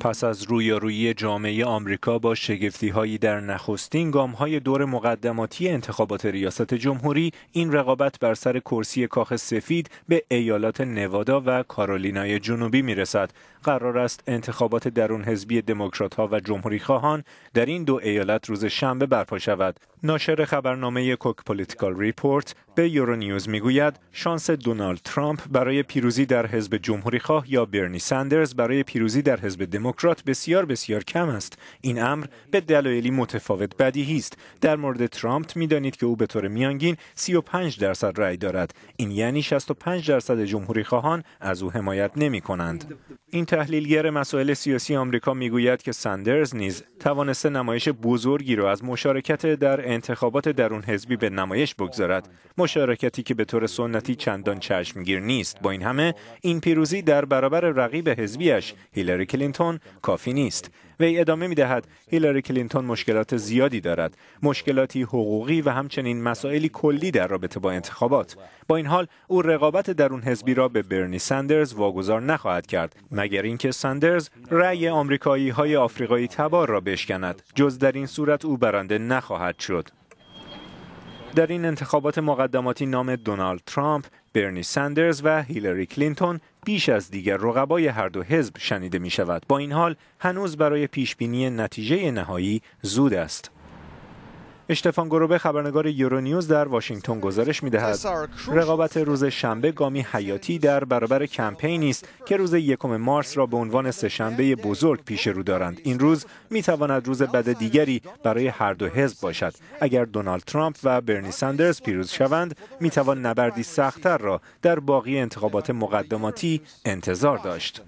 پس از رویارویی جامعه آمریکا با هایی در نخستین های دور مقدماتی انتخابات ریاست جمهوری این رقابت بر سر کرسی کاخ سفید به ایالات نوادا و کارولینای جنوبی میرسد قرار است انتخابات درون حزبی دموکرات ها و جمهوری خواهان در این دو ایالت روز شنبه برپا شود ناشر خبرنامه کوک پولیتیکال ریپورت به یورونیوز میگوید شانس دونالد ترامپ برای پیروزی در حزب جمهوری خواه یا برنی ساندرز برای پیروزی در حزب دموکرات بسیار بسیار کم است این امر به دلایلی متفاوت بدیهی است در مورد ترامپ میدانید که او به طور میانگین 35 درصد رأی دارد این یعنی 65 درصد جمهوری خواهان از او حمایت نمی کنند این تحلیلگر مسائل سیاسی آمریکا میگوید که ساندرز نیز توانسته نمایش بزرگی را از مشارکت در انتخابات درون حزبی به نمایش بگذارد مشارکتی که به طور سنتی چندان چشمگیر نیست با این همه این پیروزی در برابر رقیب حزبیش هیلاری کلینتون کافی نیست وی ادامه می دهد هیلاری کلینتون مشکلات زیادی دارد مشکلاتی حقوقی و همچنین مسائلی کلی در رابطه با انتخابات با این حال او رقابت درون حزبی را به برنی سندرز واگذار نخواهد کرد مگر اینکه سندرز رأی آمریکایی های آفریقایی تبار را بشکند جز در این صورت او برنده نخواهد شد در این انتخابات مقدماتی نام دونالد ترامپ، برنی سندرز و هیلاری کلینتون بیش از دیگر رقبای هر دو حزب شنیده می شود. با این حال هنوز برای پیش بینی نتیجه نهایی زود است. اشتفان گروبه خبرنگار یورونیوز در واشنگتن گزارش میدهد رقابت روز شنبه گامی حیاتی در برابر کمپینی است که روز یکم مارس را به عنوان سهشنبه بزرگ پیش رو دارند این روز می روز بد دیگری برای هر دو حزب باشد اگر دونالد ترامپ و برنی سندرز پیروز شوند می نبردی سختتر را در باقی انتخابات مقدماتی انتظار داشت